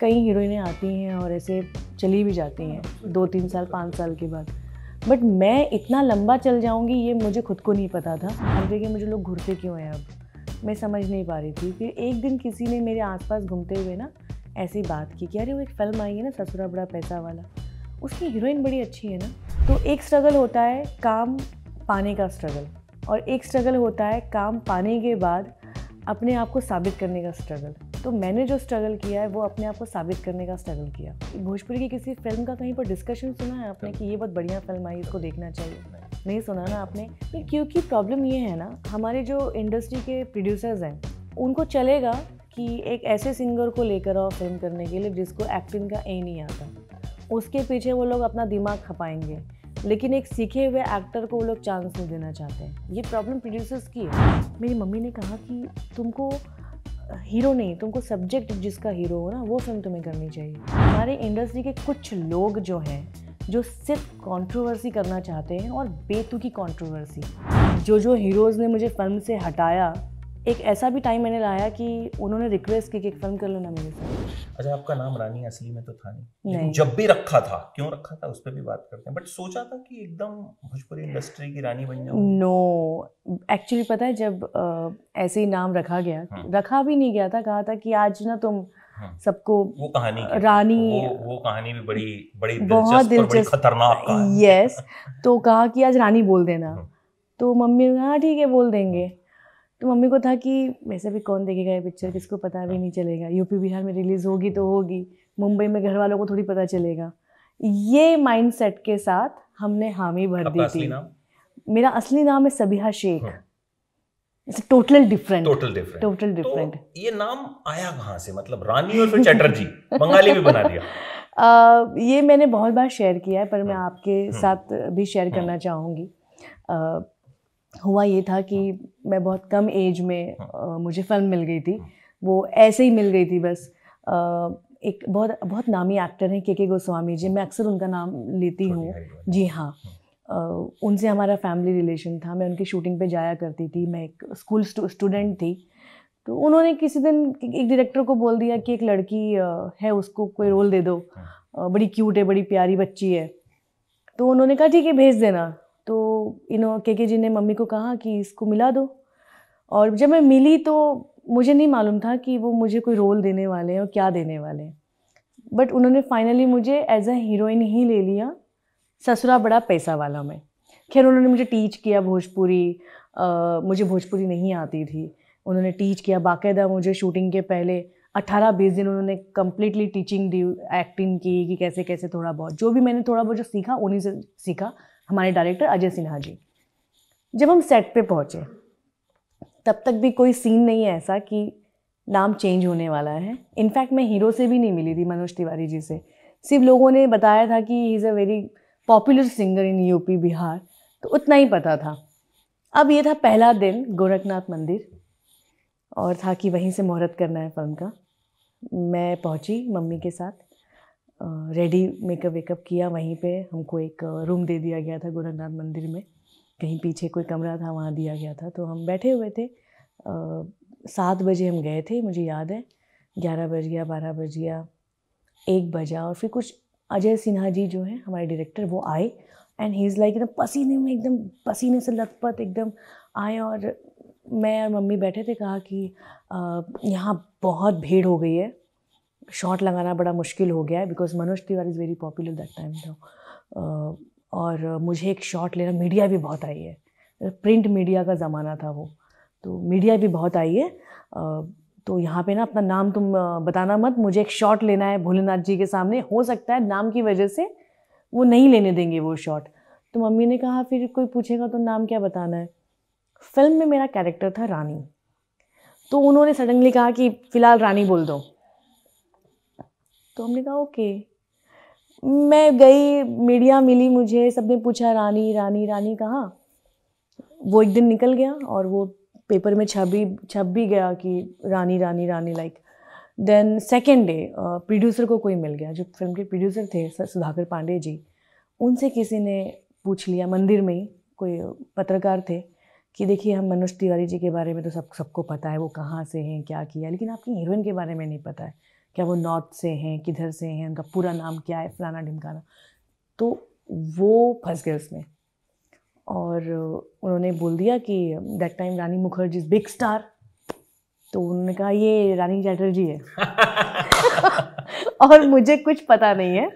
कई हीरोइनें आती हैं और ऐसे चली भी जाती हैं दो तीन साल पाँच साल के बाद बट मैं इतना लंबा चल जाऊंगी ये मुझे खुद को नहीं पता था हर देखिए मुझे लोग घूरते क्यों हैं अब मैं समझ नहीं पा रही थी फिर एक दिन किसी ने मेरे आसपास घूमते हुए ना ऐसी बात की कि अरे वो एक फिल्म आई है ना ससुरा बड़ा पैसा वाला उसकी हीरोइन बड़ी अच्छी है ना तो एक स्ट्रगल होता है काम पाने का स्ट्रगल और एक स्ट्रगल होता है काम पाने के बाद अपने आप को साबित करने का स्ट्रगल तो मैंने जो स्ट्रगल किया है वो अपने आप को साबित करने का स्ट्रगल किया भोजपुरी की किसी फिल्म का कहीं पर डिस्कशन सुना है आपने कि ये बहुत बढ़िया फिल्म आई इसको देखना चाहिए नहीं सुना ना आपने क्योंकि प्रॉब्लम ये है ना हमारे जो इंडस्ट्री के प्रोड्यूसर्स हैं उनको चलेगा कि एक ऐसे सिंगर को लेकर आओ फिल्म करने के लिए जिसको एक्टिंग का ए नहीं आता उसके पीछे वो लोग अपना दिमाग खपाएंगे लेकिन एक सीखे हुए एक्टर को वो लोग चांस नहीं देना चाहते हैं ये प्रॉब्लम प्रोड्यूसर्स की है मेरी मम्मी ने कहा कि तुमको हीरो नहीं तुमको सब्जेक्ट जिसका हीरो हो ना वो फिल्म तुम्हें करनी चाहिए हमारे इंडस्ट्री के कुछ लोग जो हैं जो सिर्फ कंट्रोवर्सी करना चाहते हैं और बेतुकी कंट्रोवर्सी जो जो हीरोज़ ने मुझे फिल्म से हटाया एक ऐसा भी टाइम मैंने लाया कि उन्होंने रिक्वेस्ट की कि एक फिल्म कर लो ना मेरे साथ अच्छा आपका नाम रानी असली में तो था नहीं लेकिन जब भी रखा था क्यों रखा था उस पर भी बात करते हैं बट सोचा था कि एकदम भोजपुरी इंडस्ट्री की रानी बन जाऊँ नो एक्चुअली पता है जब ऐसे ही नाम रखा गया हाँ. रखा भी नहीं गया था कहा था कि आज ना तुम हाँ। सबको वो कहानी रानी वो, वो कहानी भी बड़ी बड़ी बहुत दिलचस्प खतरनाक यस तो कहा कि आज रानी बोल देना हाँ। तो मम्मी ने कहा हाँ, ठीक है बोल देंगे तो मम्मी को था कि वैसे भी कौन देखेगा ये पिक्चर किसको पता भी नहीं चलेगा यूपी बिहार में रिलीज़ होगी तो होगी मुंबई में घर वालों को थोड़ी पता चलेगा ये माइंडसेट के साथ हमने हामी भर दी थी मेरा असली नाम है Sabiha Shaikh total different total different total different ये नाम आया कहाँ से मतलब रानी और फिर चटर्जी बंगाली भी बना दिया आ, ये मैंने बहुत बार शेयर किया है पर मैं हाँ। आपके हाँ। साथ भी शेयर हाँ। करना चाहूंगी आ, हुआ ये था कि हाँ। मैं बहुत कम एज में आ, हाँ। मुझे फिल्म मिल गई थी वो ऐसे ही मिल गई थी बस आ, एक बहुत बहुत नामी एक्टर हैं के के गोस्वामी जी मैं अक्सर उनका नाम लेती हूँ जी हाँ, हाँ। उनसे हमारा फैमिली रिलेशन था मैं उनकी शूटिंग पे जाया करती थी मैं एक स्कूल स्टूडेंट थी तो उन्होंने किसी दिन एक डायरेक्टर को बोल दिया कि एक लड़की है उसको कोई रोल दे दो बड़ी क्यूट है बड़ी प्यारी बच्ची है तो उन्होंने कहा ठीक है भेज देना तो इनो के के जी ने मम्मी को कहा कि इसको मिला दो और जब मैं मिली तो मुझे नहीं मालूम था कि वो मुझे कोई रोल देने वाले हैं और क्या देने वाले हैं बट उन्होंने फाइनली मुझे एज अ हीरोइन ही ले लिया ससुरा बड़ा पैसा वाला में खैर उन्होंने मुझे टीच किया भोजपुरी मुझे भोजपुरी नहीं आती थी उन्होंने टीच किया बाकायदा मुझे शूटिंग के पहले अट्ठारह बीस दिन उन्होंने कम्प्लीटली टीचिंग दी एक्टिंग की कि कैसे कैसे थोड़ा बहुत जो भी मैंने थोड़ा बहुत जो सीखा उन्हीं से सीखा हमारे डायरेक्टर अजय सिन्हा जी जब हम सेट पे पहुँचे तब तक भी कोई सीन नहीं है ऐसा कि नाम चेंज होने वाला है इनफैक्ट मैं हीरो से भी नहीं मिली थी मनोज तिवारी जी से सिर्फ लोगों ने बताया था कि he is a very popular singer in UP Bihar तो उतना ही पता था अब ये था पहला दिन गोरखनाथ मंदिर और था कि वहीं से मुहूर्त करना है फिल्म का मैं पहुंची मम्मी के साथ रेडी मेकअप वेकअप किया वहीं पे हमको एक रूम दे दिया गया था गोरखनाथ मंदिर में कहीं पीछे कोई कमरा था वहाँ दिया गया था तो हम बैठे हुए थे सात बजे हम गए थे मुझे याद है ग्यारह बज गया बारह बज गया एक बजा और फिर कुछ अजय सिन्हा जी जो हैं हमारे डायरेक्टर वो आए एंड ही इज़ लाइक एकदम पसीने में एकदम पसीने से लथपथ एकदम आए और मैं और मम्मी बैठे थे कहा कि यहाँ बहुत भीड़ हो गई है शॉट लगाना बड़ा मुश्किल हो गया है because Manoj Tiwari is very popular that time था और मुझे एक शॉट लेना मीडिया भी बहुत आई है प्रिंट मीडिया का ज़माना था वो तो मीडिया भी बहुत आई है uh, तो यहाँ पे ना अपना नाम तुम uh, बताना मत मुझे एक शॉट लेना है भोलेनाथ जी के सामने हो सकता है नाम की वजह से वो नहीं लेने देंगे वो शॉट तो मम्मी ने कहा फिर कोई पूछेगा तो नाम क्या बताना है फिल्म में मेरा कैरेक्टर था रानी तो उन्होंने सडनली कहा कि फ़िलहाल रानी बोल दो तो हमने कहा ओके मैं गई मीडिया मिली मुझे सबने पूछा रानी रानी रानी कहाँ वो एक दिन निकल गया और वो पेपर में छप भी छप भी गया कि Rani Rani Rani like then second day producer को कोई मिल गया जो फिल्म के प्रोड्यूसर थे सुधाकर पांडे जी उनसे किसी ने पूछ लिया मंदिर में ही कोई पत्रकार थे कि देखिए हम मनोज तिवारी जी के बारे में तो सब सबको पता है वो कहाँ से हैं क्या किया लेकिन आपकी हीरोइन के बारे में नहीं पता है क्या वो नॉर्थ से हैं किधर से हैं उनका पूरा नाम क्या है फलाना ढिमकाना तो वो फंस गए उसमें और उन्होंने बोल दिया कि that time Rani Mukherjee is big star तो उन्होंने कहा ये रानी चैटर्जी है और मुझे कुछ पता नहीं है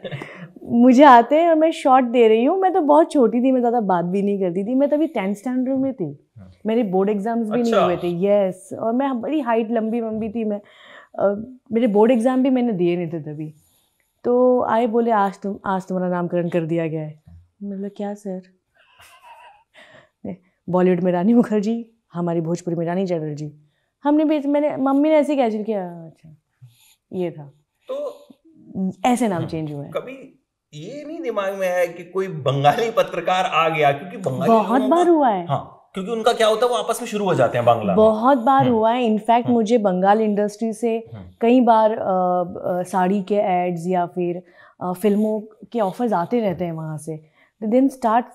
मुझे आते हैं और मैं शॉट दे रही हूँ मैं तो बहुत छोटी थी मैं ज़्यादा बात भी नहीं करती थी मैं तभी टेंथ स्टैंडर्ड में थी हाँ। मेरे बोर्ड एग्जाम्स भी अच्छा। नहीं हुए थे यस और मैं बड़ी हाइट लंबी वंबी थी मैं मेरे बोर्ड एग्ज़ाम भी मैंने दिए नहीं थे तभी तो आए बोले आज तुम आज तुम्हारा नामकरण कर दिया गया है मतलब क्या सर बॉलीवुड में रानी मुखर्जी हमारी भोजपुरी में रानी जी हमने भी मैंने मम्मी ने ऐसे ही कैजुअल किया अच्छा ये था तो ऐसे नाम चेंज हुए कभी ये नहीं दिमाग में है कि कोई बंगाली पत्रकार आ गया क्योंकि बंगाली बहुत बार हुआ है हाँ क्योंकि उनका क्या होता है वो आपस में शुरू हो जाते हैं बांग्ला बहुत बार हम्म। हुआ है इनफैक्ट हम्म। मुझे बंगाल इंडस्ट्री से हम्म। कई बार आ, साड़ी के एड्स या फिर आ, फिल्मों के ऑफर्स आते रहते हैं वहाँ से देन स्टार्ट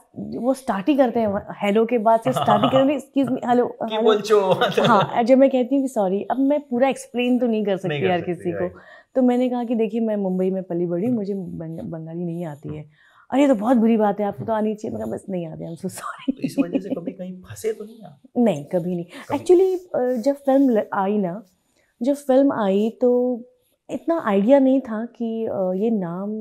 वो स्टार्ट ही करते हैं हेलो के बाद से स्टार्ट ही करते एक्सक्यूज मी हेलो हाँ जब मैं कहती हूँ कि सॉरी अब मैं पूरा एक्सप्लेन तो नहीं कर सकती यार किसी को तो मैंने कहा कि देखिए मैं मुंबई में पली बड़ी मुझे बंगाली नहीं आती है अरे तो बहुत बुरी बात है आपको तो हम्म। आनी चाहिए मगर बस नहीं आ गया सॉरी इस वजह से कभी कहीं फंसे तो नहीं आप नहीं कभी नहीं एक्चुअली जब फिल्म आई ना जब फिल्म आई तो इतना आइडिया नहीं था कि ये नाम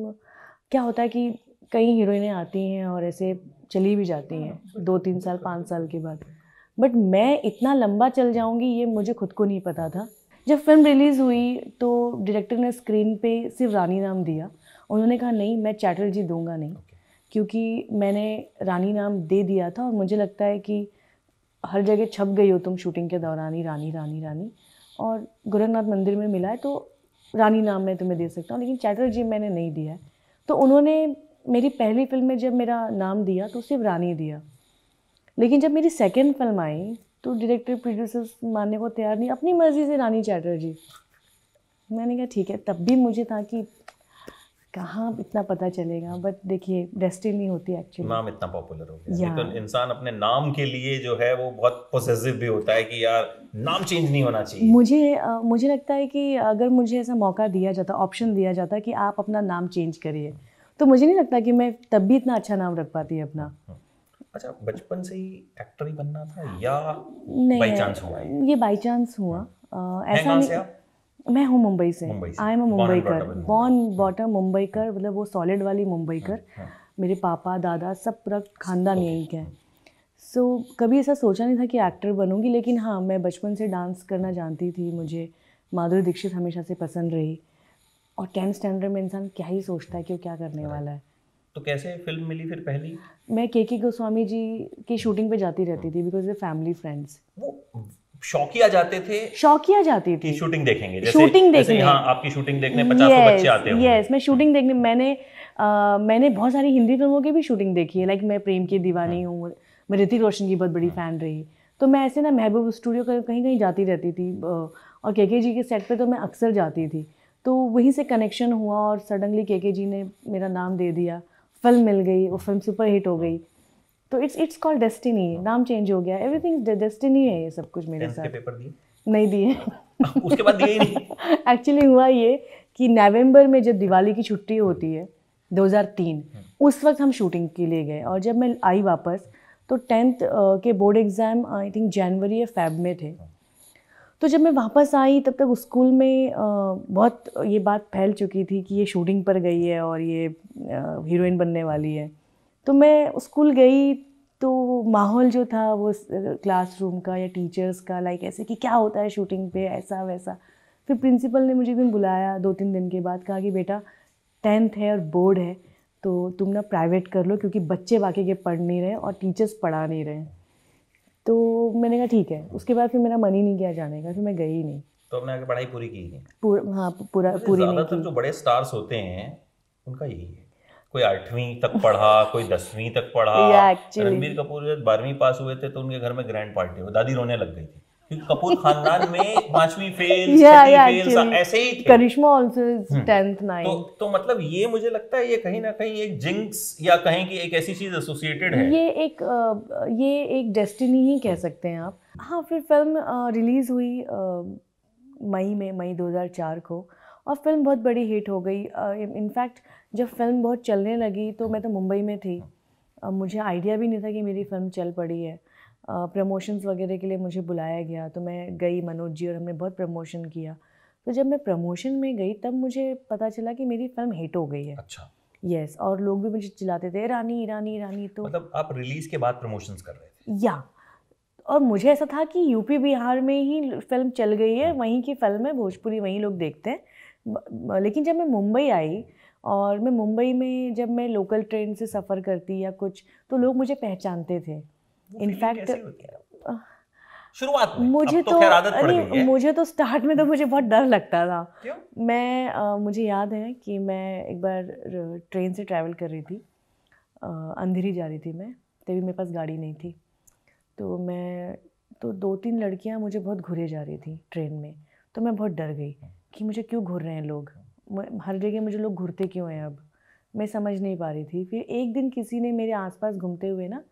क्या होता है कि कई हीरोइनें आती हैं और ऐसे चली भी जाती हैं हाँ, दो तीन साल पाँच साल के बाद बट मैं इतना लंबा चल जाऊंगी ये मुझे खुद को नहीं पता था जब फिल्म रिलीज़ हुई तो डायरेक्टर ने स्क्रीन पे सिर्फ रानी नाम दिया उन्होंने कहा नहीं मैं चैटर्जी दूंगा नहीं okay. क्योंकि मैंने रानी नाम दे दिया था और मुझे लगता है कि हर जगह छप गई हो तुम शूटिंग के दौरान ही रानी रानी रानी और गोरखनाथ मंदिर में मिला है तो रानी नाम मैं तुम्हें दे सकता हूँ लेकिन चैटर्जी मैंने नहीं दिया है तो उन्होंने मेरी पहली फिल्म में जब मेरा नाम दिया तो सिर्फ रानी दिया लेकिन जब मेरी सेकेंड फिल्म आई तो डायरेक्टर प्रोड्यूसर्स मानने को तैयार नहीं अपनी मर्ज़ी से रानी चैटर्जी मैंने कहा ठीक है तब भी मुझे था कि कहाँ इतना पता चलेगा बट देखिए डेस्टिनी होती है एक्चुअली नाम इतना पॉपुलर हो गया तो इंसान अपने नाम के लिए जो है वो बहुत पॉसेसिव भी होता है कि यार नाम चेंज नहीं होना चाहिए मुझे आ, मुझे लगता है कि अगर मुझे ऐसा मौका दिया जाता ऑप्शन दिया जाता कि आप अपना नाम चेंज करिए तो मुझे नहीं लगता कि मैं तब भी इतना अच्छा नाम रख पाती अपना अच्छा बचपन से ही एक्टर ही बनना था या नहीं बाई चांस हुआ ये बाई चांस हुआ ऐसा नहीं मैं हूँ मुंबई से आई एम मुंबई कर बॉर्न बॉटर मुंबई कर मतलब वो सॉलिड वाली मुंबई कर हाँ, हाँ। मेरे पापा दादा सब पूरा खानदान यहीं के हैं सो कभी ऐसा सोचा नहीं था कि एक्टर बनूंगी लेकिन हाँ मैं बचपन से डांस करना जानती थी मुझे माधुरी दीक्षित हमेशा से पसंद रही और टेंथ स्टैंडर्ड में इंसान क्या ही सोचता है कि वो क्या करने वाला है तो कैसे फिल्म मिली फिर पहली मैं के के गोस्वामी जी की शूटिंग पे जाती रहती हाँ। थी बिकॉज वे फैमिली फ्रेंड्स वो शौकिया जाते थे शौकिया जाती थी शूटिंग देखेंगे जैसे, शूटिंग देखने जैसे हाँ, आपकी शूटिंग देखने पचास yes, बच्चे आते हैं यस मैं शूटिंग देखने मैंने आ, मैंने बहुत सारी हिंदी फिल्मों की भी शूटिंग देखी है लाइक मैं प्रेम की दीवानी हाँ। हूँ मैं ऋतिक रोशन की बहुत बड़ी फ़ैन हाँ। रही तो मैं ऐसे ना महबूब स्टूडियो कहीं कहीं जाती रहती थी और के जी के सेट पर तो मैं अक्सर जाती थी तो वहीं से कनेक्शन हुआ और सडनली के जी ने मेरा नाम दे दिया फिल्म मिल गई वो फिल्म सुपर हिट हो गई तो इट्स इट्स कॉल्ड डेस्टिनी नाम चेंज हो गया एवरीथिंग डेस्टिनी है ये सब कुछ मेरे साथ पेपर दिए नहीं दिए उसके बाद दिए नहीं एक्चुअली हुआ ये कि नवंबर में जब दिवाली की छुट्टी होती है 2003 हाँ। उस वक्त हम शूटिंग के लिए गए और जब मैं आई वापस तो टेंथ के बोर्ड एग्ज़ाम आई थिंक जनवरी या फैब में थे हाँ। तो जब मैं वापस आई तब तक स्कूल में बहुत ये बात फैल चुकी थी कि ये शूटिंग पर गई है और ये हीरोइन बनने वाली है तो मैं स्कूल गई तो माहौल जो था वो क्लासरूम का या टीचर्स का लाइक ऐसे कि क्या होता है शूटिंग पे ऐसा वैसा फिर प्रिंसिपल ने मुझे दिन बुलाया दो तीन दिन के बाद कहा कि बेटा टेंथ है और बोर्ड है तो तुम ना प्राइवेट कर लो क्योंकि बच्चे बाकी के पढ़ नहीं रहे और टीचर्स पढ़ा नहीं रहे तो मैंने कहा ठीक है उसके बाद फिर मेरा मन ही नहीं किया जाने का फिर मैं गई नहीं तो अपने आगे पढ़ाई पूरी की पूर, हाँ पूरा पूरी नहीं जो बड़े स्टार्स होते हैं उनका यही है कोई आठवीं तक पढ़ा कोई दसवीं तक पढ़ा रणबीर कपूर जब बारहवीं पास हुए थे तो उनके घर में ग्रैंड पार्टी हो दादी रोने लग गई थी क्योंकि कपूर खानदान में पांचवी फेल ऐसे ही करिश्मा आल्सो टेंथ नाइन्थ तो, तो मतलब ये मुझे लगता है ये कहीं ना कहीं एक जिंक्स या कहें कि एक ऐसी चीज एसोसिएटेड है ये एक ये एक डेस्टिनी ही कह सकते हैं आप हाँ फिर फिल्म रिलीज हुई मई में मई 2004 को और फिल्म बहुत बड़ी हिट हो गई इनफैक्ट uh, जब फिल्म बहुत चलने लगी तो मैं तो मुंबई में थी हाँ। मुझे आइडिया भी नहीं था कि मेरी फिल्म चल पड़ी है प्रमोशंस वगैरह के लिए मुझे बुलाया गया तो मैं गई मनोज जी और हमने बहुत प्रमोशन किया तो जब मैं प्रमोशन में गई तब मुझे पता चला कि मेरी फिल्म हिट हो गई है अच्छा यस yes, और लोग भी मुझे चिल्लाते थे रानी रानी रानी तो मतलब आप रिलीज के बाद प्रमोशंस कर रहे थे या और मुझे ऐसा था कि यूपी बिहार में ही फिल्म चल गई है हाँ। वहीं की फिल्म है भोजपुरी वहीं लोग देखते हैं लेकिन जब मैं मुंबई आई और मैं मुंबई में जब मैं लोकल ट्रेन से सफ़र करती या कुछ तो लोग मुझे पहचानते थे इनफैक्ट शुरुआत तो तो मुझे तो, तो अरे मुझे तो स्टार्ट में तो मुझे बहुत डर लगता था क्यों? मैं आ, मुझे याद है कि मैं एक बार ट्रेन से ट्रैवल कर रही थी आ, अंधेरी जा रही थी मैं तभी मेरे पास गाड़ी नहीं थी तो मैं तो दो तीन लड़कियां मुझे बहुत घुरे जा रही थी ट्रेन में तो मैं बहुत डर गई कि मुझे क्यों घूर रहे हैं लोग हर जगह मुझे लोग घूरते क्यों हैं अब मैं समझ नहीं पा रही थी फिर एक दिन किसी ने मेरे आसपास घूमते हुए ना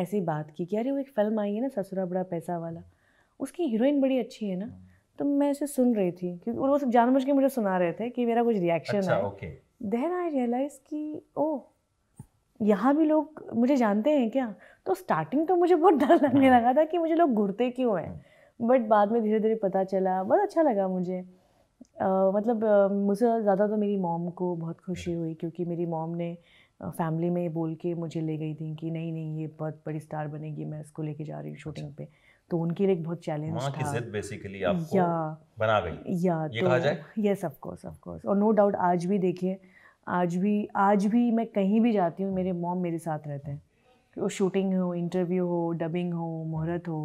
ऐसी बात की कि अरे वो एक फ़िल्म आई है ना ससुरा बड़ा पैसा वाला उसकी हीरोइन बड़ी अच्छी है ना तो मैं उसे सुन रही थी क्योंकि वो सब जानबूझ के मुझे सुना रहे थे कि मेरा कुछ रिएक्शन अच्छा, है देन आई रियलाइज कि ओ यहाँ भी लोग मुझे जानते हैं क्या तो स्टार्टिंग तो मुझे बहुत डर लगने हाँ। लगा था कि मुझे लोग घूरते क्यों हैं बट हाँ। बाद में धीरे धीरे पता चला बहुत अच्छा लगा मुझे मतलब मुझे मुझसे ज़्यादा तो मेरी मॉम को बहुत खुशी हुई क्योंकि मेरी मॉम ने फैमिली में बोल के मुझे ले गई थी कि नहीं नहीं ये बहुत बड़ी स्टार बनेगी मैं इसको लेके जा रही हूँ अच्छा। शूटिंग पे तो उनके लिए एक बहुत चैलेंज था की जिद बेसिकली आपको या बना गई या ये तो, yes of course of course और नो डाउट आज भी देखिए आज भी आज भी मैं कहीं भी जाती हूँ मेरे मॉम मेरे साथ रहते हैं वो शूटिंग हो इंटरव्यू हो डबिंग हो मुहूर्त हो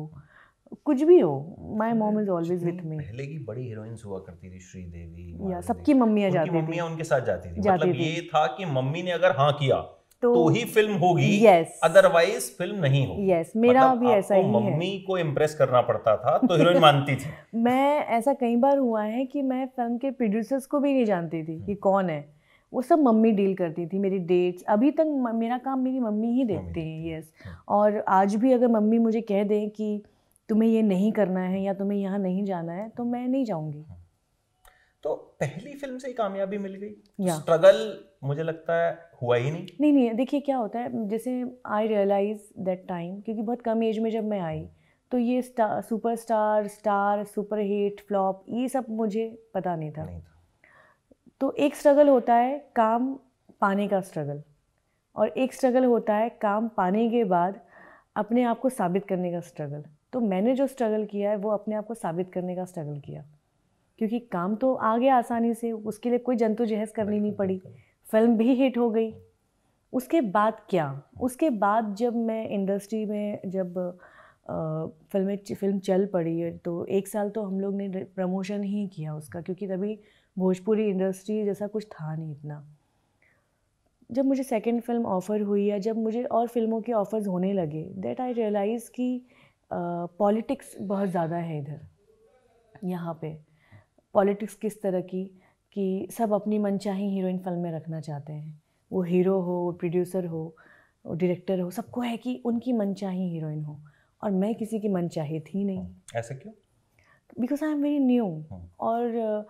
कुछ भी हो my mom is always with me पहले की बड़ी हीरोइंस हुआ करती थी श्रीदेवी या सबकी मम्मियां जाती थी मम्मियां उनके साथ जाती थी मतलब जाती मतलब थी। ये था कि मम्मी ने अगर हाँ किया तो, तो ही फिल्म होगी यस अदरवाइज फिल्म नहीं होगी यस मेरा मतलब भी ऐसा ही है मम्मी को इम्प्रेस करना पड़ता था तो हीरोइन मानती थी मैं ऐसा कई बार हुआ है कि मैं फिल्म के प्रोड्यूसर्स को भी नहीं जानती थी कि हम्म। कौन है वो सब मम्मी डील करती थी मेरी डेट्स अभी तक मेरा काम मेरी मम्मी ही देखती हैं यस हम्म। और आज भी अगर मम्मी मुझे कह दें कि तुम्हें ये नहीं करना है या तुम्हें यहाँ नहीं जाना है तो मैं नहीं जाऊँगी हाँ। तो पहली फिल्म से ही कामयाबी मिल गई स्ट्रगल तो मुझे लगता है हुआ ही नहीं नहीं नहीं देखिए क्या होता है जैसे आई रियलाइज दैट टाइम क्योंकि बहुत कम एज में जब मैं आई तो ये star super star star super hit flop ये सब मुझे पता नहीं था, नहीं था तो एक स्ट्रगल होता है काम पाने का स्ट्रगल और एक स्ट्रगल होता है काम पाने के बाद अपने आप को साबित करने का स्ट्रगल तो मैंने जो स्ट्रगल किया है वो अपने आप को साबित करने का स्ट्रगल किया क्योंकि काम तो आ गया आसानी से उसके लिए कोई जंतु जहज करनी नहीं पड़ी फिल्म भी हिट हो गई उसके बाद क्या उसके बाद जब मैं इंडस्ट्री में जब फिल्म फिल्म चल पड़ी है तो एक साल तो हम लोग ने प्रमोशन ही किया उसका क्योंकि तभी भोजपुरी इंडस्ट्री जैसा कुछ था नहीं इतना जब मुझे सेकेंड फिल्म ऑफ़र हुई या जब मुझे और फिल्मों के ऑफ़र्स होने लगे दैट आई रियलाइज़ कि पॉलिटिक्स बहुत ज़्यादा है इधर यहाँ पे पॉलिटिक्स किस तरह की कि सब अपनी मनचाही हीरोइन फिल्म में रखना चाहते हैं वो हीरो हो वो प्रोड्यूसर हो वो डायरेक्टर हो सबको है कि उनकी मनचाही हीरोइन हो और मैं किसी की मनचाही थी नहीं हम्म, ऐसा क्यों because I am very new और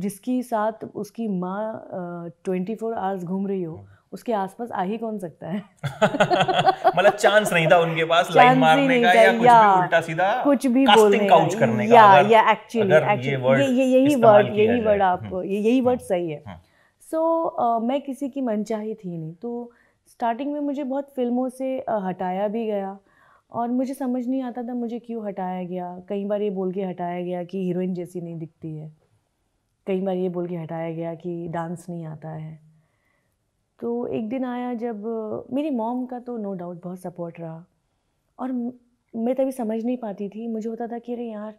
जिसकी साथ उसकी माँ ट्वेंटी फोर आवर्स घूम रही हो हम्म। उसके आसपास आ ही कौन सकता है मतलब चांस नहीं था उनके पास लाइन मारने का या कुछ या, भी उल्टा सीधा कुछ भी बोलने काउच करने या, का या एक्चुअली ये वर्ड यही वर्ड यही वर्ड आपको हम्म। यही वर्ड हम्म। सही है सो हम्म। मैं किसी की मनचाही थी नहीं तो स्टार्टिंग में मुझे बहुत फिल्मों से हटाया भी गया और मुझे समझ नहीं आता था मुझे क्यों हटाया गया कई बार ये बोल के हटाया गया कि हीरोइन जैसी नहीं दिखती है कई बार ये बोल के हटाया गया कि डांस नहीं आता है तो एक दिन आया जब मेरी मॉम का तो नो डाउट बहुत सपोर्ट रहा और मैं तभी समझ नहीं पाती थी मुझे होता था कि अरे यार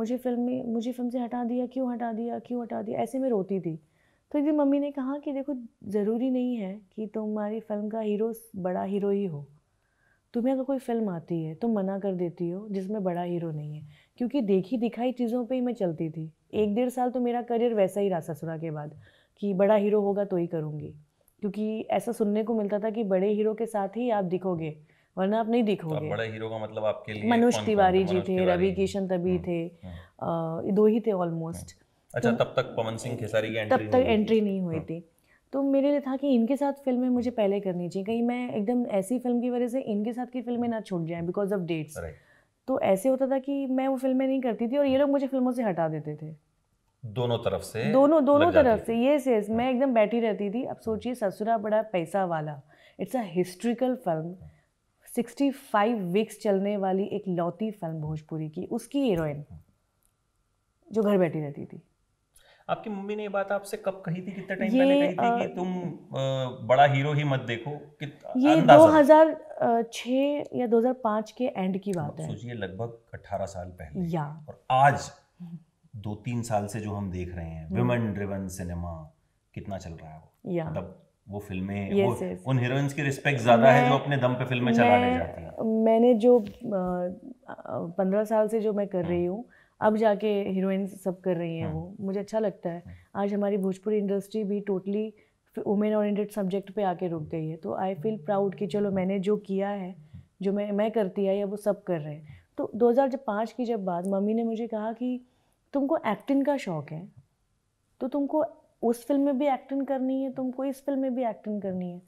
मुझे फिल्म में मुझे फिल्म से हटा दिया क्यों हटा दिया क्यों हटा दिया ऐसे में रोती थी तो एक दिन मम्मी ने कहा कि देखो ज़रूरी नहीं है कि तुम्हारी फिल्म का हीरो बड़ा हीरो ही हो तुम्हें अगर कोई फिल्म आती है तुम मना कर देती हो जिसमें बड़ा हीरो नहीं है क्योंकि देखी दिखाई चीज़ों पे ही मैं चलती थी एक डेढ़ साल तो मेरा करियर वैसा ही रहा ससुरा के बाद कि बड़ा हीरो होगा तो ही करूँगी क्योंकि ऐसा सुनने को मिलता था कि बड़े हीरो के साथ ही आप दिखोगे वरना आप नहीं दिखोगे बड़े हीरो का मतलब आपके लिए मनोज तिवारी जी थे रवि किशन तभी हम्म, थे हम्म। दो ही थे ऑलमोस्ट हम्म। अच्छा तो तब तक पवन सिंह खेसारी की तब तक एंट्री नहीं हुई हाँ। थी तो मेरे लिए था कि इनके साथ फिल्में मुझे पहले करनी चाहिए कहीं मैं एकदम ऐसी फिल्म की वजह से इनके साथ की फिल्में ना छूट जाएं बिकॉज ऑफ डेट्स तो ऐसे होता था कि मैं वो फिल्में नहीं करती थी और ये लोग मुझे फिल्मों से हटा देते थे दोनों तरफ से दोनों दोनों तरफ से यस यस हाँ। मैं एकदम बैठी रहती थी अब सोचिए ससुरा बड़ा पैसा वाला it's a historical film 65 five weeks चलने वाली एक लौती फिल्म भोजपुरी की उसकी हीरोइन जो घर बैठी रहती थी आपकी मम्मी ने ये बात आपसे कब कही थी कितना टाइम पहले कही थी कि तुम आ, बड़ा हीरो ही मत देखो ये 2006 या 2005 के एंड की बात है सोचिए लगभग 18 साल पहले या और आज दो तीन साल से जो हम देख रहे हैं विमेन ड्रिवन सिनेमा कितना चल रहा है वो मतलब वो फिल्में yes, वो yes. उन हीरोइंस की रिस्पेक्ट ज्यादा है जो अपने दम पे फिल्में चलाने जाती हैं मैंने जो पंद्रह साल से जो मैं कर रही हम्म। हूँ अब जाके हीरोइंस सब कर रही हैं वो हम्म। मुझे अच्छा लगता है हम्म। आज हमारी भोजपुरी इंडस्ट्री भी टोटली वुमेन ओरिएंटेड सब्जेक्ट पे आके रुक गई है तो आई फील प्राउड कि चलो मैंने जो किया है जो मैं मैं करती आई है वो सब कर रहे हैं तो 2005 की जब बात मम्मी ने मुझे कहा कि तुमको एक्टिंग का शौक है तो तुमको उस फिल्म में भी एक्टिंग करनी है तुमको इस फिल्म में भी एक्टिंग करनी है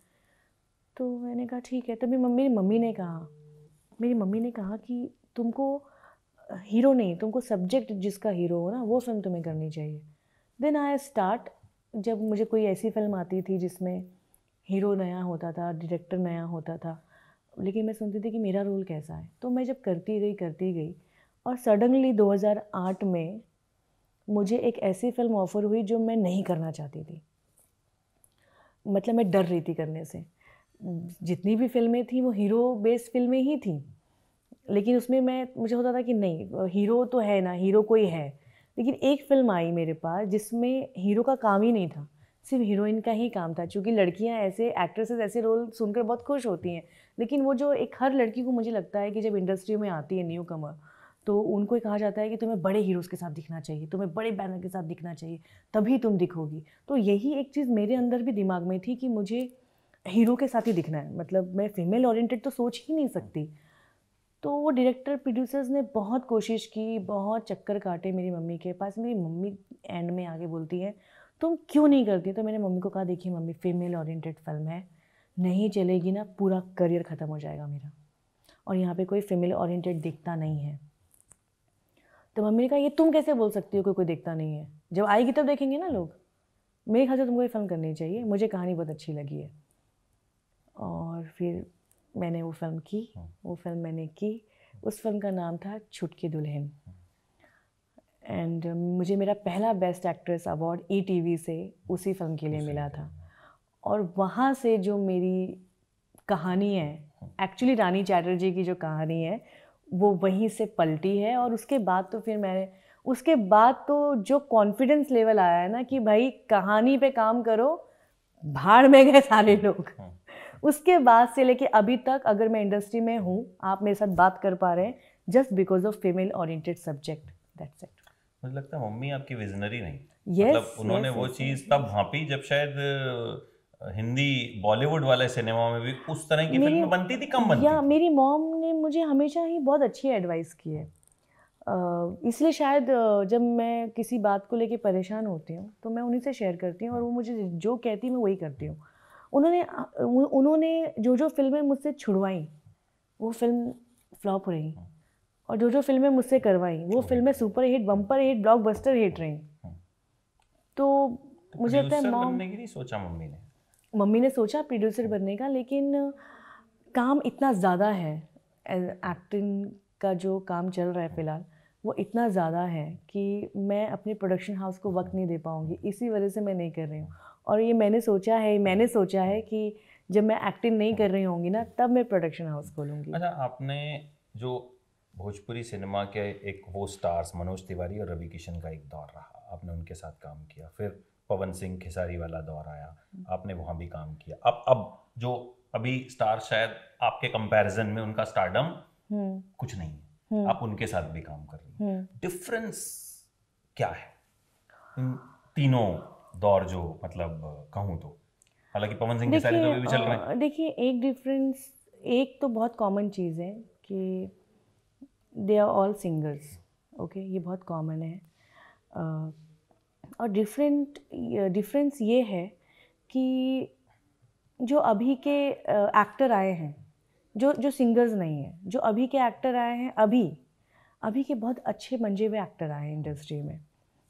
तो मैंने कहा ठीक है तभी मम्मी मेरी मम्मी ने कहा मेरी मम्मी ने कहा कि तुमको हीरो नहीं तुमको सब्जेक्ट जिसका हीरो हो ना वो फिल्म तुम्हें करनी चाहिए देन आई स्टार्ट जब मुझे कोई ऐसी फिल्म आती थी जिसमें हीरो नया होता था डायरेक्टर नया होता था लेकिन मैं सुनती थी कि मेरा रोल कैसा है तो मैं जब करती गई करती गई और सडनली 2008 में मुझे एक ऐसी फिल्म ऑफ़र हुई जो मैं नहीं करना चाहती थी मतलब मैं डर रही थी करने से जितनी भी फिल्में थी वो हीरो बेस्ड फिल्में ही थी लेकिन उसमें मैं मुझे होता था कि नहीं हीरो तो है ना हीरो कोई है लेकिन एक फिल्म आई मेरे पास जिसमें हीरो का काम ही नहीं था सिर्फ हीरोइन का ही काम था क्योंकि लड़कियां ऐसे एक्ट्रेसेस ऐसे रोल सुनकर बहुत खुश होती हैं लेकिन वो जो एक हर लड़की को मुझे लगता है कि जब इंडस्ट्री में आती है न्यू कमर तो उनको ही कहा जाता है कि तुम्हें बड़े हीरोज़ के साथ दिखना चाहिए तुम्हें बड़े बैनर के साथ दिखना चाहिए तभी तुम दिखोगी तो यही एक चीज़ मेरे अंदर भी दिमाग में थी कि मुझे हीरो के साथ ही दिखना है मतलब मैं फीमेल ओरिएंटेड तो सोच ही नहीं सकती तो वो डायरेक्टर प्रोड्यूसर्स ने बहुत कोशिश की बहुत चक्कर काटे मेरी मम्मी के पास मेरी मम्मी एंड में आगे बोलती है तुम क्यों नहीं करती तो मैंने मम्मी को कहा देखिए मम्मी फीमेल ओरिएंटेड फिल्म है नहीं चलेगी ना पूरा करियर ख़त्म हो जाएगा मेरा और यहाँ पे कोई फीमेल ओरिएंटेड दिखता नहीं है तो मम्मी ने कहा ये तुम कैसे बोल सकती हो कोई कोई देखता नहीं है जब आएगी तब देखेंगे ना लोग मेरे ख्याल से तुमको ये फिल्म करनी चाहिए मुझे कहानी बहुत अच्छी लगी है और फिर मैंने वो फिल्म की वो फिल्म मैंने की उस फिल्म का नाम था छुटके दुल्हन एंड मुझे मेरा पहला best actress award E T से उसी फिल्म के लिए मिला था और वहाँ से जो मेरी कहानी है एक्चुअली रानी चैटर्जी की जो कहानी है वो वहीं से पलटी है और उसके बाद तो फिर मैंने उसके बाद तो जो कॉन्फिडेंस लेवल आया है ना कि भाई कहानी पे काम करो भाड़ में गए सारे हम्म, लोग हम्म। उसके बाद से लेके अभी तक अगर मैं इंडस्ट्री में हूँ आप मेरे साथ बात कर पा रहे हैं just because of female oriented subject that's it मुझे लगता है मम्मी आपकी विजनरी नहीं yes, मतलब उन्होंने yes, वो yes, चीज़ yes, तब भापी जब शायद हिंदी बॉलीवुड वाले सिनेमा में भी उस तरह की फिल्म बनती थी कम बनती या मेरी मॉम ने मुझे हमेशा ही बहुत अच्छी एडवाइस की है इसलिए शायद जब मैं किसी बात को लेके परेशान होती हूँ तो मैं उन्हीं से शेयर करती हूँ और वो मुझे जो कहती मैं वही करती हूँ उन्होंने उन्होंने जो जो फिल्में मुझसे छुड़वाई वो फिल्म फ्लॉप रही और जो जो फिल्में मुझसे करवाई वो फिल्में super hit bumper hit blockbuster hit रही तो मुझे लगता है मॉम सोचा मम्मी ने मम्मी ने सोचा प्रोड्यूसर बनने का लेकिन काम इतना ज़्यादा है एक्टिंग का जो काम चल रहा है फ़िलहाल वो इतना ज़्यादा है कि मैं अपने प्रोडक्शन हाउस को वक्त नहीं दे पाऊँगी इसी वजह से मैं नहीं कर रही हूँ और ये मैंने सोचा है मैंने सोचा है कि जब मैं एक्टिंग नहीं कर रही होंगी ना तब मैं प्रोडक्शन हाउस खोलूँगी अच्छा आपने जो भोजपुरी सिनेमा के एक वो स्टार्स मनोज तिवारी और रवि किशन का एक दौर रहा आपने उनके साथ काम किया फिर पवन सिंह खेसारी वाला दौर आया हम्म। आपने वहाँ भी काम किया अब अब जो अभी स्टार शायद आपके कंपैरिजन में उनका स्टारडम हम्म। कुछ नहीं है हम्म। आप उनके साथ भी काम कर रही हैं डिफरेंस हम्म। क्या है इन तीनों दौर जो मतलब कहूँ तो हालांकि पवन सिंह के सारे दौर तो भी चल रहे हैं देखिए एक डिफरेंस एक तो बहुत कॉमन चीज़ है कि they are all singers okay ये बहुत कॉमन है uh, और डिफरेंट डिफरेंस ये है कि जो अभी के एक्टर आए हैं जो जो सिंगर्स नहीं हैं जो अभी के एक्टर आए हैं अभी अभी के बहुत अच्छे मंजे हुए एक्टर आए हैं इंडस्ट्री में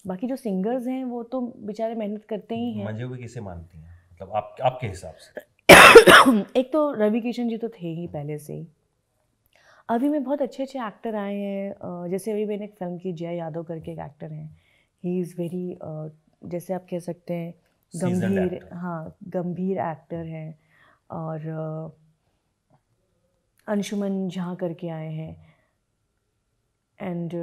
बाकी जो सिंगर्स हैं वो तो बेचारे मेहनत करते ही हैं मंजे हुए किसे मानती हैं मतलब आप आपके हिसाब से एक तो रवि किशन जी तो थे ही पहले से ही अभी में बहुत अच्छे अच्छे एक्टर आए हैं जैसे अभी मैंने एक फिल्म की जय यादव करके एक एक्टर हैं ही इज़ वेरी जैसे आप कह सकते हैं गंभीर हाँ गंभीर एक्टर हैं और अंशुमन झा करके आए हैं एंड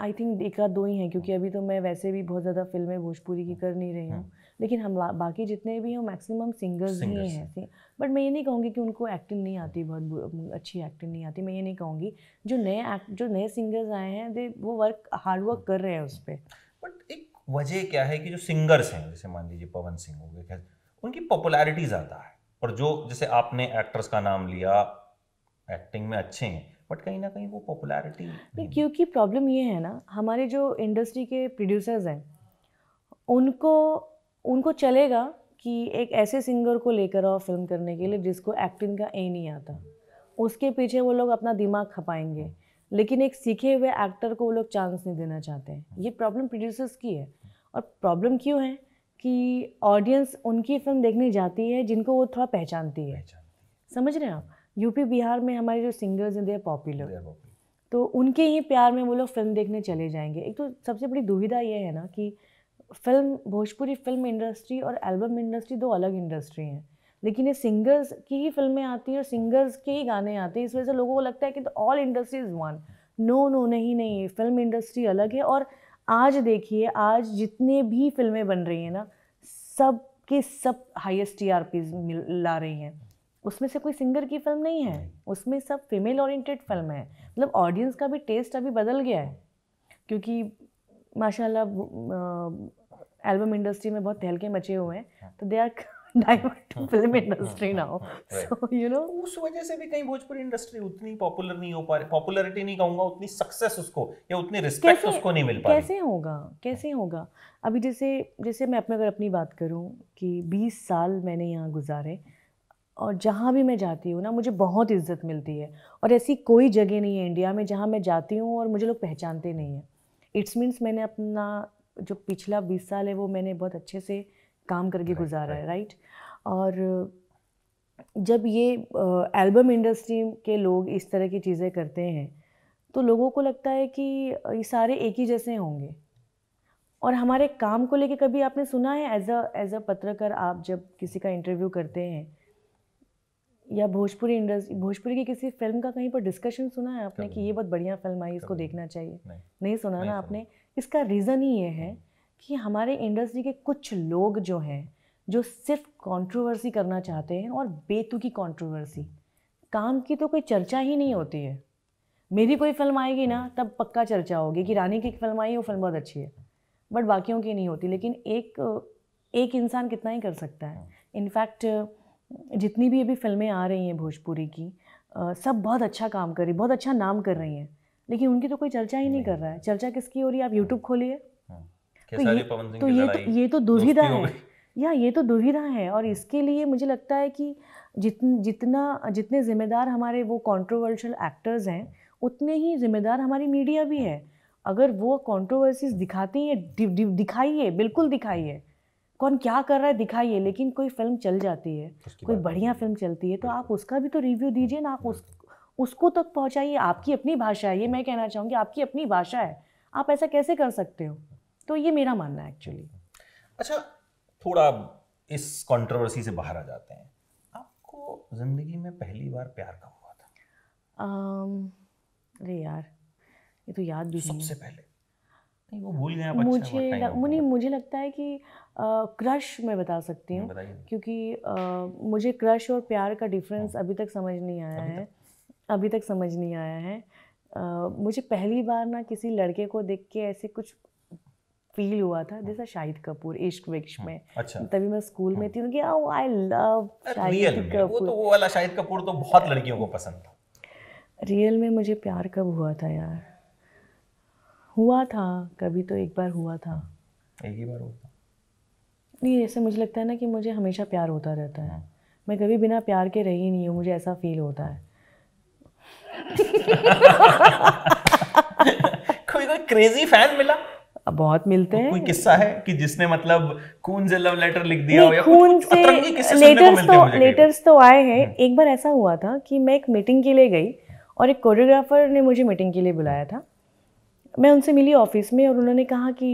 आई थिंक एक आध दो ही हैं क्योंकि अभी तो मैं वैसे भी बहुत ज़्यादा फिल्में भोजपुरी की कर नहीं रही हूँ हाँ। लेकिन हम बाकी जितने भी हैं मैक्सिमम सिंगर्स ही हैं बट मैं ये नहीं कहूँगी कि उनको एक्टिंग नहीं आती बहुत अच्छी एक्टिंग नहीं आती मैं ये नहीं कहूँगी जो नए एक्ट जो नए सिंगर्स आए हैं दे वो वर्क हार्ड वर्क कर रहे हैं उस पर बट एक वजह क्या है कि जो सिंगर्स हैं जैसे मान लीजिए पवन सिंह हो गए उनकी पॉपुलैरिटी ज़्यादा है और जो जैसे आपने एक्टर्स का नाम लिया एक्टिंग में अच्छे हैं बट कहीं ना कहीं वो पॉपुलैरिटी नहीं क्योंकि प्रॉब्लम ये है ना हमारे जो इंडस्ट्री के प्रोड्यूसर्स हैं उनको उनको चलेगा कि एक ऐसे सिंगर को लेकर आओ फिल्म करने के लिए जिसको एक्टिंग का ए नहीं आता उसके पीछे वो लोग अपना दिमाग खपाएंगे लेकिन एक सीखे हुए एक्टर को वो लोग चांस नहीं देना चाहते हैं ये प्रॉब्लम प्रोड्यूसर्स की है और प्रॉब्लम क्यों है कि ऑडियंस उनकी फिल्म देखने जाती है जिनको वो थोड़ा पहचानती है समझ रहे हैं आप यूपी बिहार में हमारे जो सिंगर्स हैं देर पॉपुलर तो उनके ही प्यार में वो लोग फिल्म देखने चले जाएंगे एक तो सबसे बड़ी दुविधा ये है ना कि फिल्म भोजपुरी फिल्म इंडस्ट्री और एल्बम इंडस्ट्री दो अलग इंडस्ट्री हैं लेकिन ये सिंगर्स की ही फिल्में आती हैं और सिंगर्स के ही गाने आते हैं इस वजह से लोगों को लगता है कि all industry is one no no नहीं नहीं फिल्म इंडस्ट्री अलग है और आज देखिए आज जितने भी फिल्में बन रही हैं ना सब के सब हाईएस्ट टी आर ला रही हैं उसमें से कोई सिंगर की फिल्म नहीं है उसमें सब फीमेल ओरिएंटेड फिल्म है मतलब ऑडियंस का भी टेस्ट अभी बदल गया है क्योंकि माशाल्लाह एल्बम इंडस्ट्री में बहुत तहलके मचे हुए हैं हाँ। तो दे आर डाइवर्ट टू हाँ, फिल्म हाँ, इंडस्ट्री हाँ, नाउ सो यू नो उस वजह से भी कहीं भोजपुरी इंडस्ट्री उतनी पॉपुलर नहीं हो पा रही पॉपुलैरिटी नहीं कहूँगा उतनी सक्सेस उसको या उतनी रिस्पेक्ट उसको नहीं मिल पा कैसे होगा कैसे होगा अभी जैसे जैसे मैं अपने अगर अपनी बात करूँ कि बीस साल मैंने यहाँ गुजारे और जहाँ भी मैं जाती हूँ ना मुझे बहुत इज्जत मिलती है और ऐसी कोई जगह नहीं है इंडिया में जहाँ मैं जाती हूँ और मुझे लोग पहचानते नहीं हैं इट्स मीन्स मैंने अपना जो पिछला बीस साल है वो मैंने बहुत अच्छे से काम करके गुजारा है राइट और जब ये एल्बम इंडस्ट्री के लोग इस तरह की चीज़ें करते हैं तो लोगों को लगता है कि ये सारे एक ही जैसे होंगे और हमारे काम को लेके कभी आपने सुना है एज अ एज अ पत्रकार आप जब किसी का इंटरव्यू करते हैं या भोजपुरी इंडस्ट्री भोजपुरी की किसी फिल्म का कहीं पर डिस्कशन सुना है आपने कि ये बहुत बढ़िया फिल्म आई इसको देखना चाहिए नहीं, नहीं सुना नहीं ना सुना। आपने इसका रीज़न ही ये है कि हमारे इंडस्ट्री के कुछ लोग जो हैं जो सिर्फ कंट्रोवर्सी करना चाहते हैं और बेतुकी कंट्रोवर्सी काम की तो कोई चर्चा ही नहीं होती है मेरी कोई फिल्म आएगी ना तब पक्का चर्चा होगी कि रानी की फिल्म आई वो फिल्म बहुत अच्छी है बट बाकियों की नहीं होती लेकिन एक एक इंसान कितना ही कर सकता है इनफैक्ट हाँ। जितनी भी अभी फिल्में आ रही हैं भोजपुरी की सब बहुत अच्छा काम कर रही बहुत अच्छा नाम कर रही हैं लेकिन उनकी तो कोई चर्चा ही नहीं कर रहा है चर्चा किसकी हो रही है आप यूट्यूब खोलिए तो, तो ये तो ये तो ये तो दुविधा है या ये तो दुविधा है और इसके लिए मुझे लगता है कि जितन जितना जितने ज़िम्मेदार हमारे वो कंट्रोवर्शियल एक्टर्स हैं उतने ही ज़िम्मेदार हमारी मीडिया भी है अगर वो कंट्रोवर्सीज दिखाती हैं दिखाइए बिल्कुल दिखाइए कौन क्या कर रहा है दिखाइए लेकिन कोई फिल्म चल जाती है कोई तो बढ़िया फिल्म चलती है तो आप उसका भी तो रिव्यू दीजिए ना आप उस उसको तक पहुँचाइए आपकी अपनी भाषा है ये मैं कहना चाहूँगी आपकी अपनी भाषा है आप ऐसा कैसे कर सकते हो तो ये मेरा मानना है एक्चुअली अच्छा थोड़ा इस कंट्रोवर्सी से बाहर आ जाते हैं आपको ज़िंदगी में पहली बार प्यार कब हुआ था अरे यार ये तो याद भी सबसे पहले नहीं वो भूल गया मुझे अच्छा, मुझे मुझे लगता है कि क्रश मैं बता सकती हूँ क्योंकि आ, मुझे क्रश और प्यार का डिफरेंस हाँ। अभी तक समझ नहीं आया है अभी तक समझ नहीं आया है आ, मुझे पहली बार ना किसी लड़के को देख के ऐसे कुछ फील हुआ था जैसे शाहिद कपूर इश्क विक्ष हम्म, में अच्छा तभी मैं स्कूल में हम्म। थी उनकी आओ आई लव शाहिद कपूर वो तो वो वाला शाहिद कपूर तो बहुत लड़कियों को पसंद था रियल में मुझे प्यार कब हुआ था यार हुआ था कभी तो एक बार हुआ था एक ही बार हुआ नहीं ऐसे मुझे लगता है ना कि मुझे हमेशा प्यार होता रहता है हाँ। मैं कभी बिना प्यार के रही नहीं हूँ मुझे ऐसा फील होता है कोई कोई क्रेजी फैन मिला बहुत मिलते हैं कोई किस्सा है कि जिसने मतलब खून से लव लेटर लिख दिया हो या खून कुछ, से लेटर्स तो लेटर्स तो आए हैं हम्म। एक बार ऐसा हुआ था कि मैं एक मीटिंग के लिए गई और एक कोरियोग्राफर ने मुझे मीटिंग के लिए बुलाया था मैं उनसे मिली ऑफिस में और उन्होंने कहा कि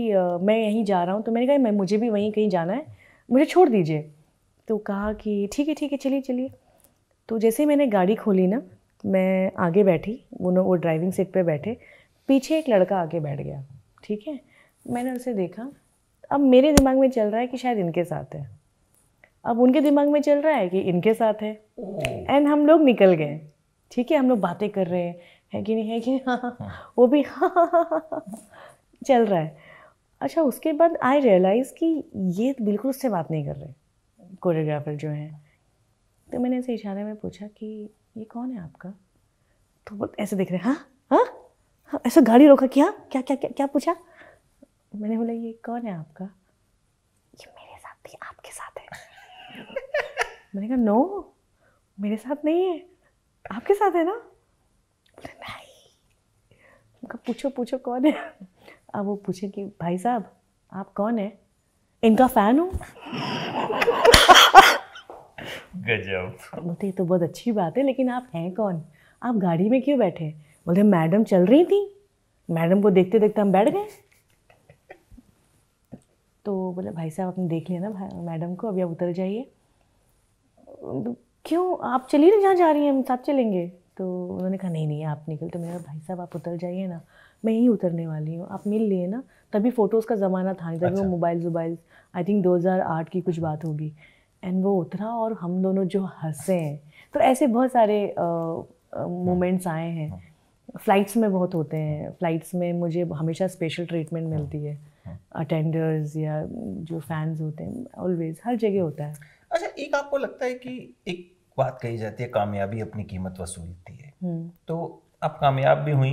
मैं यहीं जा रहा हूँ तो मैंने कहा मैं मुझे भी वहीं कहीं जाना है मुझे छोड़ दीजिए तो कहा कि ठीक है ठीक है चलिए चलिए तो जैसे ही मैंने गाड़ी खोली ना मैं आगे बैठी वो वो ड्राइविंग सीट पे बैठे पीछे एक लड़का आके बैठ गया ठीक है मैंने उसे देखा अब मेरे दिमाग में चल रहा है कि शायद इनके साथ है अब उनके दिमाग में चल रहा है कि इनके साथ है एंड हम लोग निकल गए ठीक है हम लोग बातें कर रहे हैं है कि नहीं है कि हाँ वो भी हाँ चल रहा है अच्छा उसके बाद आई रियलाइज़ कि ये बिल्कुल उससे बात नहीं कर रहे कोरियोग्राफर जो हैं तो मैंने ऐसे इशारे में पूछा कि ये कौन है आपका तो ऐसे देख रहे हैं हाँ? हाँ हाँ ऐसा गाड़ी रोका क्या क्या क्या क्या, क्या पूछा मैंने बोला ये कौन है आपका ये मेरे साथ थी आपके साथ है मैंने कहा नो मेरे साथ नहीं है आपके साथ है ना नहीं उनका पूछो पूछो कौन है अब वो पूछे कि भाई साहब आप कौन है इनका फ़ैन हूँ गजब बोलते तो बहुत अच्छी बात है लेकिन आप हैं कौन आप गाड़ी में क्यों बैठे बोलते मैडम चल रही थी मैडम को देखते देखते हम बैठ गए तो बोले भाई साहब आपने देख लिया ना मैडम को अभी आप उतर जाइए तो क्यों आप चलिए ना जहाँ जा रही हैं हम साथ चलेंगे तो उन्होंने कहा नहीं नहीं आप निकल तो मेरा भाई साहब आप उतर जाइए ना मैं ही उतरने वाली हूँ आप मिल लिए ना तभी फ़ोटोज़ का ज़माना था नहीं तभी अच्छा। वो मोबाइल वोबाइल आई थिंक 2008 की कुछ बात होगी एंड वो उतरा और हम दोनों जो हंसे हैं तो ऐसे बहुत सारे मोमेंट्स हम्म। आए हैं फ्लाइट्स हम्म। में बहुत होते हैं फ्लाइट्स में मुझे हमेशा स्पेशल ट्रीटमेंट मिलती है अटेंडर्स या जो फैंस होते हैं ऑलवेज हर जगह होता है अच्छा एक आपको लगता है कि एक बात कही जाती है कामयाबी अपनी कीमत वसूलती है हम्म। तो आप कामयाब भी हुई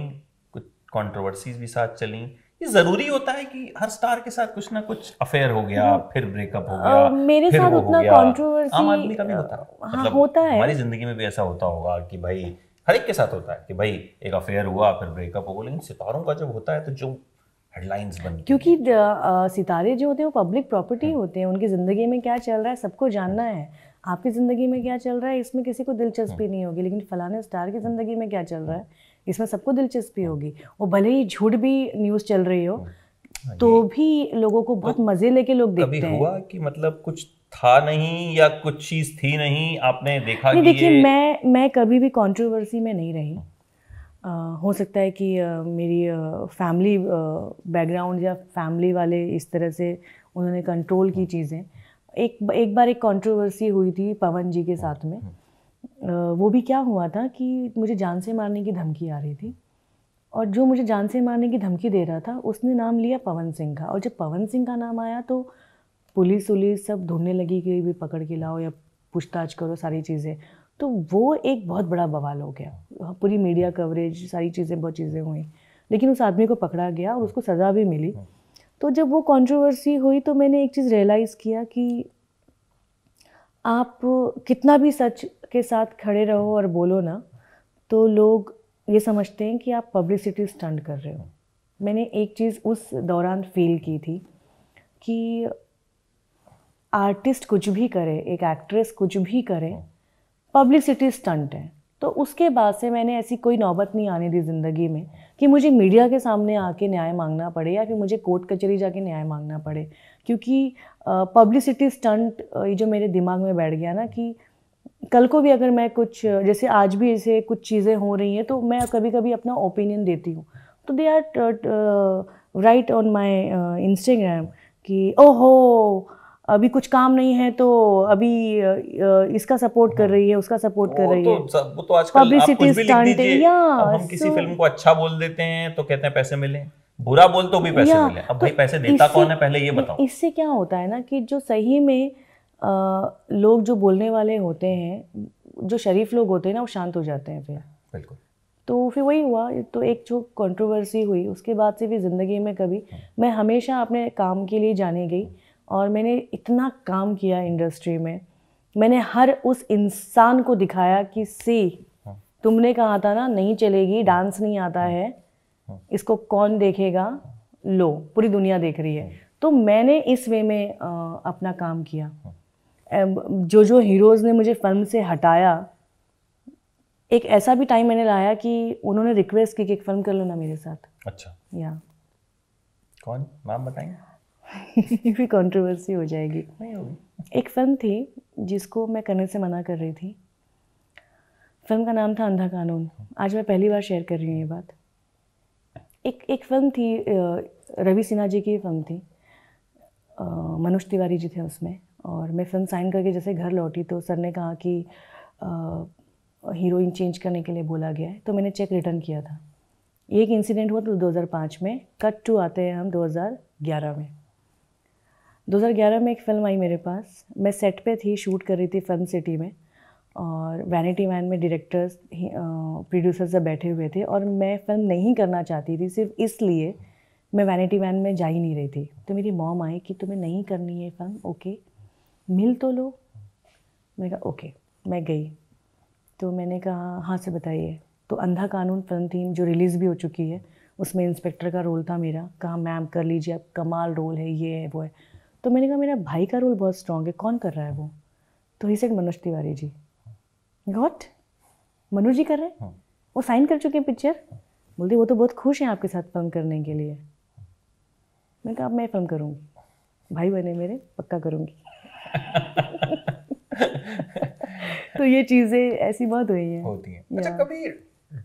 कुछ कंट्रोवर्सीज भी साथ चली ये जरूरी होता है कि हर स्टार के साथ कुछ ना कुछ अफेयर हो गया हम्म। फिर ब्रेकअप हो गया आ, मेरे फिर साथ उतना कंट्रोवर्सी आम आदमी का भी होता हाँ, मतलब होता है हमारी जिंदगी में भी ऐसा होता होगा कि भाई हर एक के साथ होता है कि भाई एक अफेयर हुआ फिर ब्रेकअप हो गया लेकिन सितारों का जब होता है तो जो हेडलाइंस बन क्योंकि सितारे जो होते हैं वो पब्लिक प्रॉपर्टी हाँ। होते हैं उनकी ज़िंदगी में क्या चल रहा है सबको जानना हाँ। है आपकी ज़िंदगी में क्या चल रहा है इसमें किसी को दिलचस्पी हाँ। नहीं होगी लेकिन फलाने स्टार की ज़िंदगी में क्या चल रहा है इसमें सबको दिलचस्पी होगी वो भले ही झूठ भी न्यूज़ चल रही हो तो भी लोगों को बहुत तो मज़े लेके लोग देखते हैं हुआ कि मतलब कुछ था नहीं या कुछ चीज़ थी नहीं आपने देखा नहीं देखिए मैं मैं कभी भी कंट्रोवर्सी में नहीं रही हो सकता है कि मेरी फैमिली बैकग्राउंड या फैमिली वाले इस तरह से उन्होंने कंट्रोल की चीज़ें एक एक बार एक कंट्रोवर्सी हुई थी पवन जी के साथ में वो भी क्या हुआ था कि मुझे जान से मारने की धमकी आ रही थी और जो मुझे जान से मारने की धमकी दे रहा था उसने नाम लिया पवन सिंह का और जब पवन सिंह का नाम आया तो पुलिस उलिस सब ढूंढने लगी कि भी पकड़ के लाओ या पूछताछ करो सारी चीज़ें तो वो एक बहुत बड़ा बवाल हो गया पूरी मीडिया कवरेज सारी चीज़ें बहुत चीज़ें हुई लेकिन उस आदमी को पकड़ा गया और उसको सज़ा भी मिली हाँ। तो जब वो कंट्रोवर्सी हुई तो मैंने एक चीज़ रियलाइज़ किया कि आप कितना भी सच के साथ खड़े रहो और बोलो ना तो लोग ये समझते हैं कि आप पब्लिसिटी स्टंट कर रहे हो मैंने एक चीज़ उस दौरान फील की थी कि आर्टिस्ट कुछ भी करे एक एक्ट्रेस कुछ भी करे हाँ। पब्लिसिटी स्टंट है तो उसके बाद से मैंने ऐसी कोई नौबत नहीं आने दी ज़िंदगी में कि मुझे मीडिया के सामने आके न्याय मांगना पड़े या फिर मुझे कोर्ट कचहरी जाके न्याय मांगना पड़े क्योंकि पब्लिसिटी स्टंट ये जो मेरे दिमाग में बैठ गया ना कि कल को भी अगर मैं कुछ जैसे आज भी ऐसे कुछ चीज़ें हो रही हैं तो मैं कभी कभी अपना ओपिनियन देती हूँ तो they are right on my Instagram कि ओहो अभी कुछ काम नहीं है तो अभी इसका सपोर्ट कर रही है उसका सपोर्ट कर रही तो है तो, वो तो आजकल पब्लिसिटी स्टंटिंग या हम किसी फिल्म को अच्छा बोल देते हैं तो कहते हैं पैसे मिले बुरा बोल तो भी पैसे मिले अब तो भाई पैसे देता कौन है पहले ये बताओ इससे क्या होता है ना कि जो सही में आ, लोग जो बोलने वाले होते हैं जो शरीफ लोग होते हैं ना वो शांत हो जाते हैं फिर बिल्कुल तो फिर वही हुआ तो एक जो कंट्रोवर्सी हुई उसके बाद से भी ज़िंदगी में कभी हाँ। मैं हमेशा अपने काम के लिए जाने गई और मैंने इतना काम किया इंडस्ट्री में मैंने हर उस इंसान को दिखाया कि सी हाँ। तुमने कहा था ना नहीं चलेगी डांस हाँ। नहीं आता हाँ। है इसको कौन देखेगा लो पूरी दुनिया देख रही है तो मैंने इस वे में आ, अपना काम किया जो जो हीरोज़ ने मुझे फिल्म से हटाया एक ऐसा भी टाइम मैंने लाया कि उन्होंने रिक्वेस्ट की कि एक फिल्म कर लो ना मेरे साथ अच्छा या कौन नाम बताएंगे ये भी कंट्रोवर्सी हो जाएगी एक फिल्म थी जिसको मैं करने से मना कर रही थी फिल्म का नाम था अंधा कानून आज मैं पहली बार शेयर कर रही हूँ ये बात एक एक फिल्म थी रवि सिन्हा जी की फिल्म थी मनोज तिवारी जी थे उसमें और मैं फिल्म साइन करके जैसे घर लौटी तो सर ने कहा कि हीरोइन चेंज करने के लिए बोला गया है तो मैंने चेक रिटर्न किया था ये एक इंसिडेंट हुआ तो 2005 में कट टू आते हैं हम 2011 में 2011 में एक फ़िल्म आई मेरे पास मैं सेट पे थी शूट कर रही थी फिल्म सिटी में और वैनिटी मैन में डायरेक्टर्स प्रोड्यूसर सब बैठे हुए थे और मैं फिल्म नहीं करना चाहती थी सिर्फ इसलिए मैं वैनिटी मैन में जा ही नहीं रही थी तो मेरी मॉम आई कि तुम्हें नहीं करनी है फिल्म ओके मिल तो लो मैंने कहा ओके मैं गई तो मैंने कहा हाँ से बताइए तो अंधा कानून फिल्म थी जो रिलीज़ भी हो चुकी है उसमें इंस्पेक्टर का रोल था मेरा कहा मैम कर लीजिए अब कमाल रोल है ये है वो है तो मैंने कहा मेरा भाई का रोल बहुत स्ट्रांग है कौन कर रहा है वो तो ही सेट मनोज तिवारी जी गॉट मनोज जी कर रहे हैं हाँ। वो साइन कर चुके हैं पिक्चर बोलती वो तो बहुत खुश हैं आपके साथ फिल्म करने के लिए मैंने कहा अब मैं फिल्म करूँगी भाई बने मेरे पक्का करूँगी तो ये चीज़ें ऐसी बहुत हुई हैं होती हैं अच्छा कभी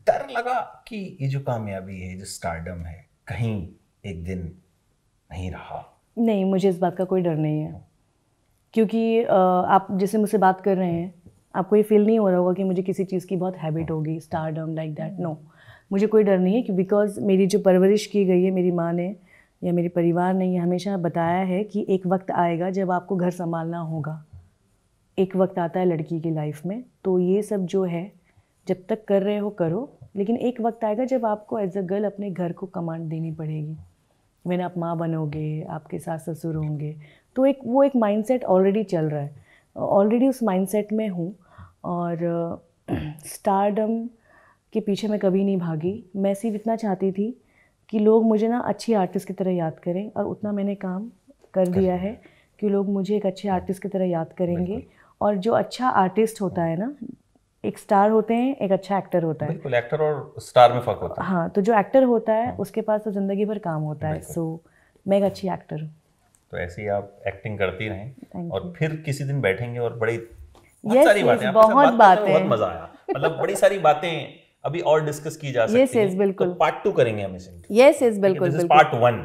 डर लगा कि ये जो कामयाबी है जो स्टारडम है कहीं एक दिन नहीं रहा नहीं मुझे इस बात का कोई डर नहीं है क्योंकि आप जैसे मुझसे बात कर रहे हैं आपको ये फील नहीं हो रहा होगा कि मुझे किसी चीज़ की बहुत हैबिट होगी स्टार डम लाइक दैट नो मुझे कोई डर नहीं है बिकॉज मेरी जो परवरिश की गई है मेरी माँ ने या मेरे परिवार ने ये हमेशा बताया है कि एक वक्त आएगा जब आपको घर संभालना होगा एक वक्त आता है लड़की की लाइफ में तो ये सब जो है जब तक कर रहे हो करो लेकिन एक वक्त आएगा जब आपको एज अ गर्ल अपने घर को कमांड देनी पड़ेगी મેને આપ માં બનોગે આપકે સાસસુર હોંગે તો એક વો એક માઇન્ડસેટ ઓલરેડી ચલ રહા હે ઓલરેડી ਉਸ માઇન્ડસેટ મે હું ઓર સ્ટારડમ કે પીછે મે કભી નહીં भागी મેસી વિતના ચાહતી થી કી લોગ મુજે ના અચ્છી આર્ટિસ્ટ કે તરહ યાદ કરે ઓર ઉતના મેને કામ કર દિયા હે કી લોગ મુજે એક અચ્છે આર્ટિસ્ટ કે તરહ યાદ કરેંગે ઓર જો અચ્છા આર્ટિસ્ટ હોતા હે ના एक स्टार होते हैं एक अच्छा एक्टर होता है बिल्कुल एक्टर और स्टार में फर्क होता है हाँ तो जो एक्टर होता है हाँ। उसके पास तो ज़िंदगी भर काम होता है सो मैं एक अच्छी एक्टर हूँ तो ऐसे ही आप एक्टिंग करती रहें और फिर किसी दिन बैठेंगे और बड़ी बहुत yes, सारी बातें बहुत बातें बहुत मजा आया मतलब बड़ी सारी बातें अभी और डिस्कस की जा सकती yes, yes, बिल्कुल तो पार्ट टू करेंगे हम इसे यस यस बिल्कुल दिस इज पार्ट वन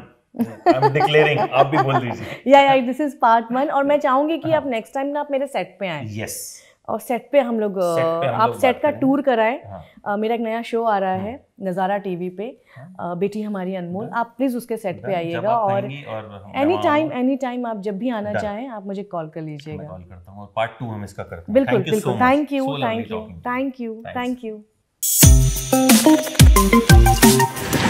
आप भी बोल दीजिए या या दिस इज पार्ट वन और मैं चाहूंगी कि हाँ। आप नेक्स्ट टाइम ना आप मेरे सेट पे आए यस yes. और सेट पे हम लोग आप सेट का टूर कराएं हाँ। मेरा एक नया शो आ रहा है नज़ारा हाँ। टीवी पे हाँ। बेटी हमारी अनमोल हाँ। आप प्लीज़ उसके सेट हाँ, पे आइएगा और एनी टाइम एनी टाइम आप जब भी आना चाहें आप मुझे कॉल कर लीजिएगा कॉल करता हूँ पार्ट टू हम इसका करते हैं बिल्कुल बिल्कुल thank you thank you thank you thank you